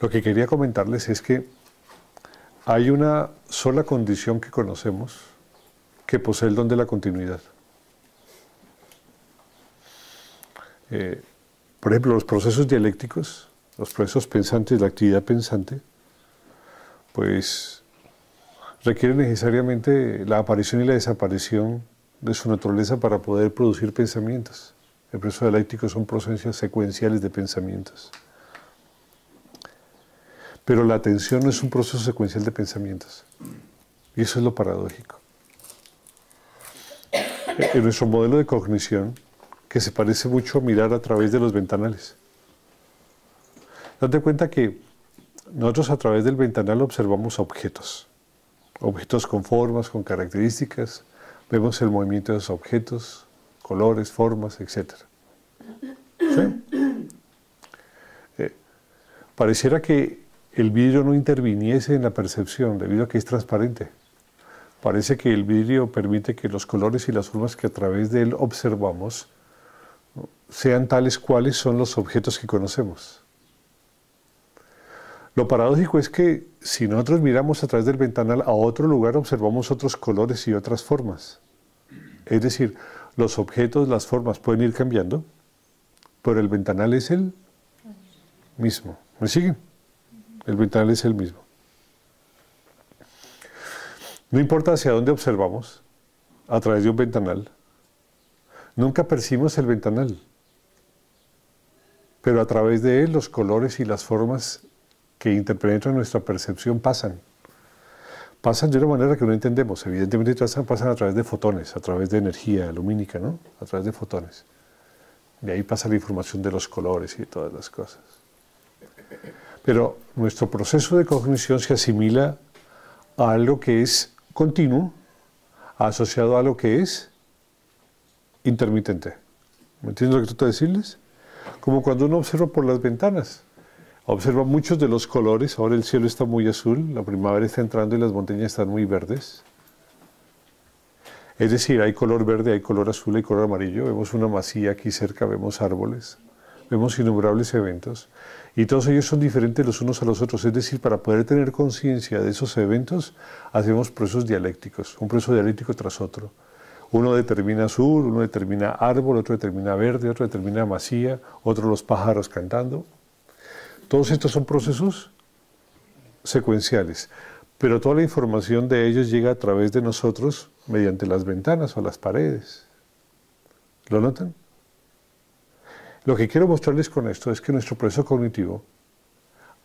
Lo que quería comentarles es que hay una sola condición que conocemos que posee el don de la continuidad. Eh, por ejemplo, los procesos dialécticos, los procesos pensantes, la actividad pensante, pues requieren necesariamente la aparición y la desaparición de su naturaleza para poder producir pensamientos. El proceso dialéctico son procesos secuenciales de pensamientos. Pero la atención no es un proceso secuencial de pensamientos. Y eso es lo paradójico. E-, en nuestro modelo de cognición, que se parece mucho a mirar a través de los ventanales. Date cuenta que nosotros a través del ventanal observamos objetos, objetos con formas, con características, vemos el movimiento de los objetos, colores, formas, etc. Eh, pareciera que el vidrio no interviniese en la percepción, debido a que es transparente. Parece que el vidrio permite que los colores y las formas que a través de él observamos sean tales cuales son los objetos que conocemos. Lo paradójico es que si nosotros miramos a través del ventanal a otro lugar, observamos otros colores y otras formas. Es decir, los objetos, las formas pueden ir cambiando, pero el ventanal es el mismo. ¿Me siguen? El ventanal es el mismo. No importa hacia dónde observamos, a través de un ventanal, nunca percibimos el ventanal, pero a través de él los colores y las formas que interpenetran nuestra percepción pasan. Pasan de una manera que no entendemos. Evidentemente pasan a través de fotones, a través de energía lumínica, ¿no? A través de fotones. De ahí pasa la información de los colores y de todas las cosas. Pero nuestro proceso de cognición se asimila a algo que es continuo, asociado a algo que es intermitente. ¿Me entiendes lo que trato de decirles? Como cuando uno observa por las ventanas. Observa muchos de los colores. Ahora el cielo está muy azul, la primavera está entrando y las montañas están muy verdes. Es decir, hay color verde, hay color azul, hay color amarillo. Vemos una masía aquí cerca, vemos árboles vemos innumerables eventos y todos ellos son diferentes los unos a los otros. Es decir, para poder tener conciencia de esos eventos, hacemos procesos dialécticos, un proceso dialéctico tras otro. Uno determina azul, uno determina árbol, otro determina verde, otro determina masía, otro los pájaros cantando. Todos estos son procesos secuenciales, pero toda la información de ellos llega a través de nosotros mediante las ventanas o las paredes. ¿Lo notan? Lo que quiero mostrarles con esto es que en nuestro proceso cognitivo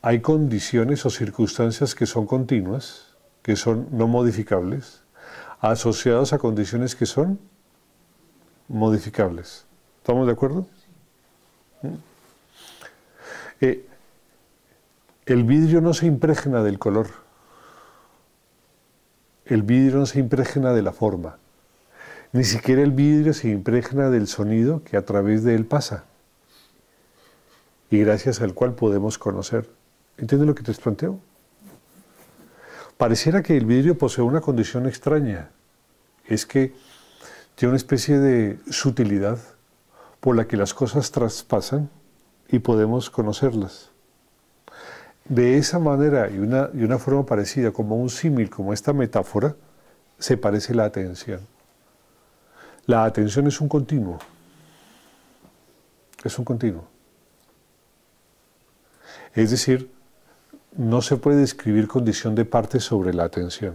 hay condiciones o circunstancias que son continuas, que son no modificables, asociadas a condiciones que son modificables. ¿Estamos de acuerdo? ¿Mm? Eh, el vidrio no se impregna del color. El vidrio no se impregna de la forma. Ni siquiera el vidrio se impregna del sonido que a través de él pasa y gracias al cual podemos conocer. ¿Entiendes lo que te planteo? Pareciera que el vidrio posee una condición extraña. Es que tiene una especie de sutilidad por la que las cosas traspasan y podemos conocerlas. De esa manera y una, y una forma parecida, como un símil, como esta metáfora, se parece la atención. La atención es un continuo. Es un continuo. Es decir, no se puede describir condición de parte sobre la atención.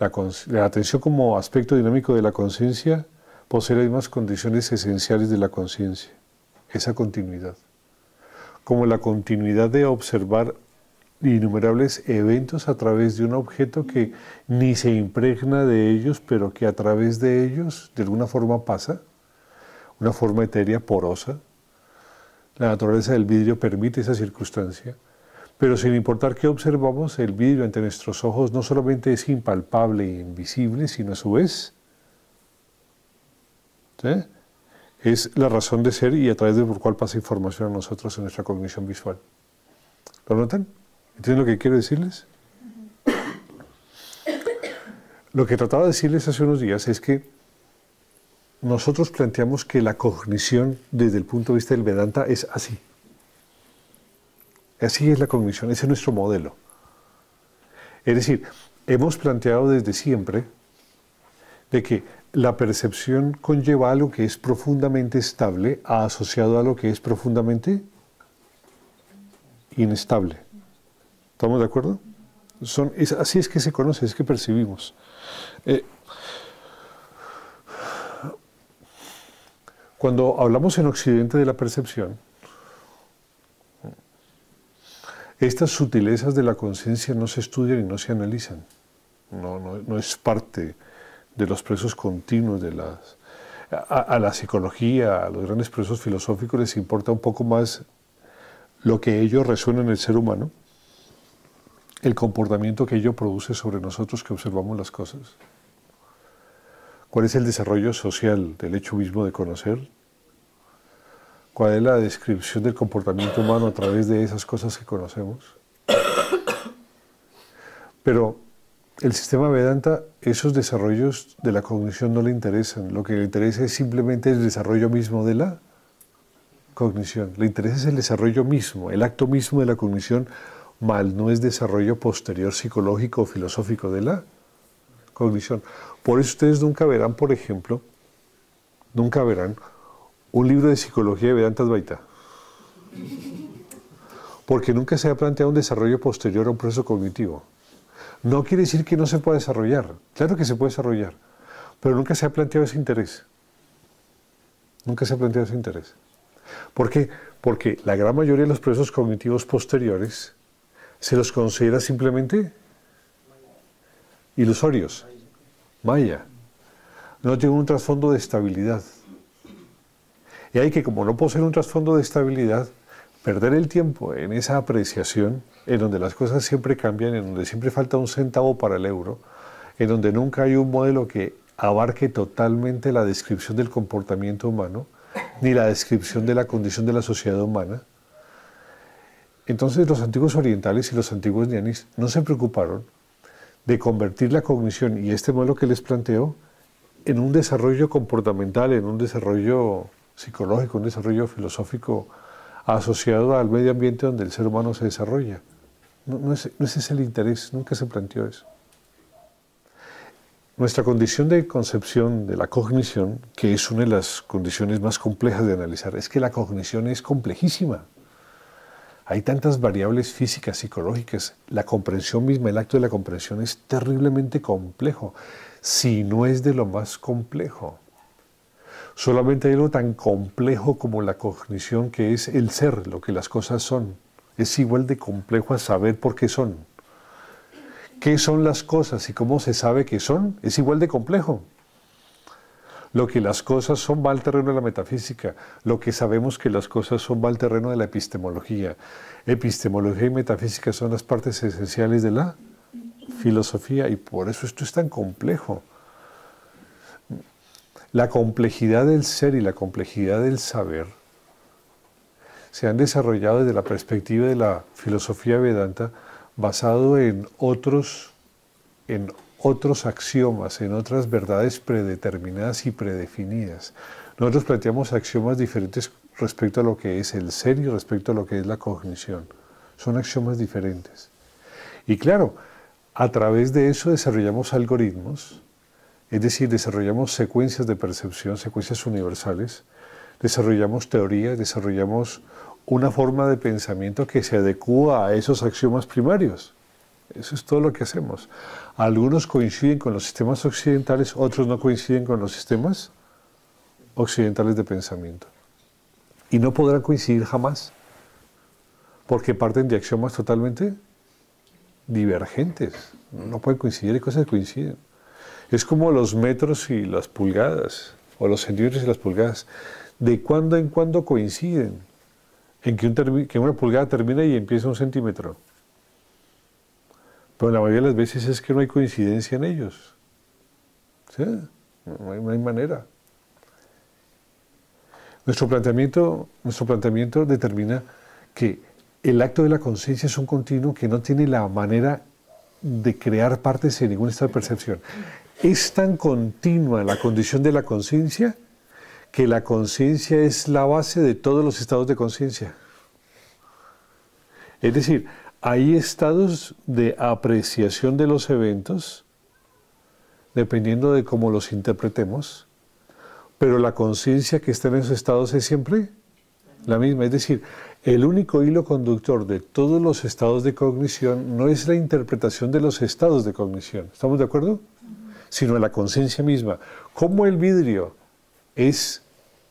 La, atención como aspecto dinámico de la conciencia posee las condiciones esenciales de la conciencia, esa continuidad, como la continuidad de observar innumerables eventos a través de un objeto que ni se impregna de ellos, pero que a través de ellos de alguna forma pasa, una forma etérea, porosa, la naturaleza del vidrio permite esa circunstancia, pero sin importar qué observamos, el vidrio ante nuestros ojos no solamente es impalpable e invisible, sino a su vez es la razón de ser y a través de por cual pasa información a nosotros en nuestra cognición visual. ¿Lo notan? ¿Entienden lo que quiero decirles? Lo que trataba de decirles hace unos días es que nosotros planteamos que la cognición desde el punto de vista del Vedanta es así. Así es la cognición, ese es nuestro modelo. Es decir, hemos planteado desde siempre de que la percepción conlleva algo que es profundamente estable asociado a lo que es profundamente inestable. ¿Estamos de acuerdo? así es que se conoce, es que percibimos. Eh, Cuando hablamos en Occidente de la percepción, estas sutilezas de la conciencia no se estudian y no se analizan. No, es parte de los presos continuos de las... A, la psicología, a los grandes presos filosóficos les importa un poco más lo que ellos resuena en el ser humano, el comportamiento que ello produce sobre nosotros que observamos las cosas. ¿Cuál es el desarrollo social del hecho mismo de conocer? ¿Cuál es la descripción del comportamiento humano a través de esas cosas que conocemos? Pero el sistema Vedanta, esos desarrollos de la cognición no le interesan. Lo que le interesa es simplemente el desarrollo mismo de la cognición. Le interesa es el desarrollo mismo, el acto mismo de la cognición, mal no es desarrollo posterior psicológico o filosófico de la por eso ustedes nunca verán, por ejemplo, nunca verán un libro de psicología de Vedanta Advaita. Porque nunca se ha planteado un desarrollo posterior a un proceso cognitivo. No quiere decir que no se pueda desarrollar. Claro que se puede desarrollar. Pero nunca se ha planteado ese interés. Nunca se ha planteado ese interés. ¿Por qué? Porque la gran mayoría de los procesos cognitivos posteriores se los considera simplemente ilusorios maya. No tiene un trasfondo de estabilidad. Y hay que, como no poseen un trasfondo de estabilidad, perder el tiempo en esa apreciación, en donde las cosas siempre cambian, en donde siempre falta un centavo para el euro, en donde nunca hay un modelo que abarque totalmente la descripción del comportamiento humano, ni la descripción de la condición de la sociedad humana. Entonces los antiguos orientales y los antiguos nianis no se preocuparon de convertir la cognición y este modelo que les planteo en un desarrollo comportamental, en un desarrollo psicológico, un desarrollo filosófico asociado al medio ambiente donde el ser humano se desarrolla. No, es, ese el interés, nunca se planteó eso. Nuestra condición de concepción de la cognición, que es una de las condiciones más complejas de analizar, es que la cognición es complejísima. Hay tantas variables físicas, psicológicas. La comprensión misma, el acto de la comprensión es terriblemente complejo, si no es de lo más complejo. Solamente hay algo tan complejo como la cognición, que es el ser, lo que las cosas son. Es igual de complejo a saber por qué son. ¿Qué son las cosas y cómo se sabe que son? Es igual de complejo. Lo que las cosas son va al terreno de la metafísica. Lo que sabemos que las cosas son va al terreno de la epistemología. Epistemología y metafísica son las partes esenciales de la filosofía y por eso esto es tan complejo. La complejidad del ser y la complejidad del saber se han desarrollado desde la perspectiva de la filosofía vedanta basado en otros, en otros axiomas, en otras verdades predeterminadas y predefinidas. Nosotros planteamos axiomas diferentes respecto a lo que es el ser y respecto a lo que es la cognición. Son axiomas diferentes. Y claro, a través de eso desarrollamos algoritmos, es decir, desarrollamos secuencias de percepción, secuencias universales, desarrollamos teoría, desarrollamos una forma de pensamiento que se adecua a esos axiomas primarios. Eso es todo lo que hacemos. Algunos coinciden con los sistemas occidentales, otros no coinciden con los sistemas occidentales de pensamiento. Y no podrán coincidir jamás, porque parten de axiomas totalmente divergentes. No pueden coincidir, hay cosas que coinciden. Es como los metros y las pulgadas, o los centímetros y las pulgadas. De cuando en cuando coinciden en que, que una pulgada termina y empieza un centímetro. Pero la mayoría de las veces es que no hay coincidencia en ellos. No, hay, manera. Nuestro planteamiento, nuestro planteamiento determina que el acto de la conciencia es un continuo que no tiene la manera de crear partes ningún estado de percepción. Es tan continua la condición de la conciencia que la conciencia es la base de todos los estados de conciencia. Es decir, hay estados de apreciación de los eventos, dependiendo de cómo los interpretemos, pero la conciencia que está en esos estados es siempre la misma. Es decir, el único hilo conductor de todos los estados de cognición no es la interpretación de los estados de cognición, ¿estamos de acuerdo? Sino la conciencia misma. Como el vidrio es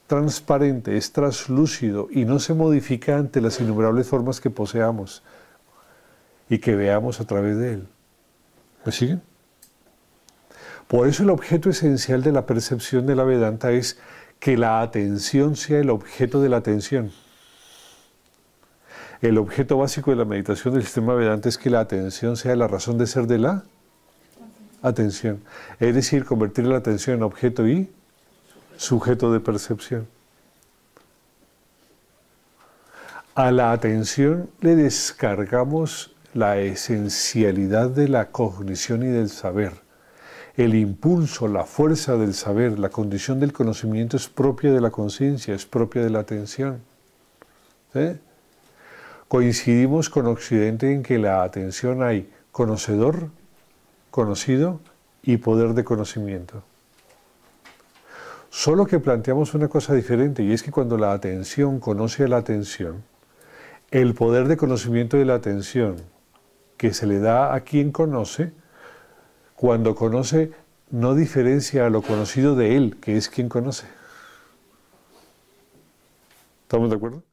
transparente, es traslúcido y no se modifica ante las innumerables formas que poseamos, y que veamos a través de él. ¿Me siguen? Por eso el objeto esencial de la percepción de la Vedanta es que la atención sea el objeto de la atención. El objeto básico de la meditación del sistema Vedanta es que la atención sea la razón de ser de la atención. Es decir, convertir la atención en objeto y sujeto de percepción. A la atención le descargamos la esencialidad de la cognición y del saber. El impulso, la fuerza del saber, la condición del conocimiento es propia de la conciencia, es propia de la atención. Coincidimos con Occidente en que la atención hay conocedor, conocido y poder de conocimiento. Solo que planteamos una cosa diferente y es que cuando la atención conoce a la atención, el poder de conocimiento de la atención que se le da a quien conoce, cuando conoce no diferencia a lo conocido de él, que es quien conoce. ¿Estamos de acuerdo?